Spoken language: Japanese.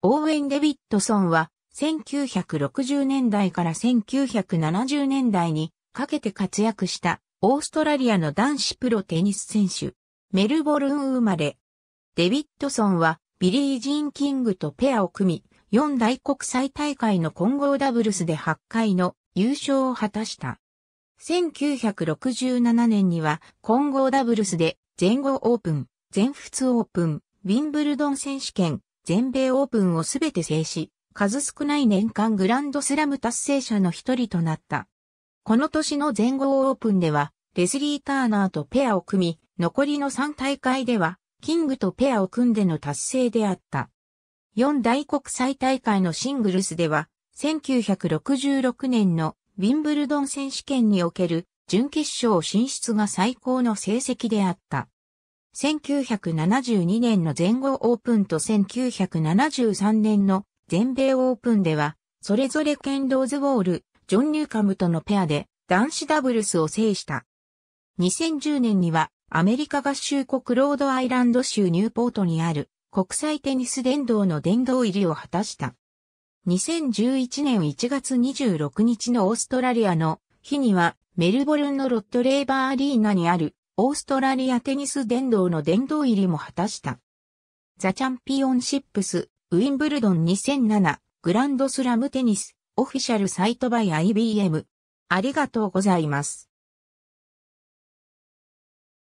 オーウェン・デビッドソンは1960年代から1970年代にかけて活躍したオーストラリアの男子プロテニス選手。メルボルン生まれ。デビッドソンはビリー・ジン・キングとペアを組み、4大国際大会の混合ダブルスで8回の優勝を果たした。1967年には混合ダブルスで全豪オープン、全仏オープン、ウィンブルドン選手権、全米オープンをすべて制し、数少ない年間グランドスラム達成者の一人となった。この年の全豪オープンでは、レスリー・ターナーとペアを組み、残りの3大会では、キングとペアを組んでの達成であった。4大国際大会のシングルスでは、1966年のウィンブルドン選手権における準決勝進出が最高の成績であった。1972年の全豪オープンと1973年の全米オープンでは、それぞれケンドーズ・ウォール、ジョン・ニューカムとのペアで男子ダブルスを制した。2010年にはアメリカ合衆国ロードアイランド州ニューポートにある国際テニス殿堂の殿堂入りを果たした。2011年1月26日のオーストラリアの日にはメルボルンのロッドレーバーアリーナにあるオーストラリアテニス殿堂の殿堂入りも果たした。ザ・チャンピオンシップス、ウィンブルドン2007、グランドスラムテニス、オフィシャルサイトバイ IBM。ありがとうございます。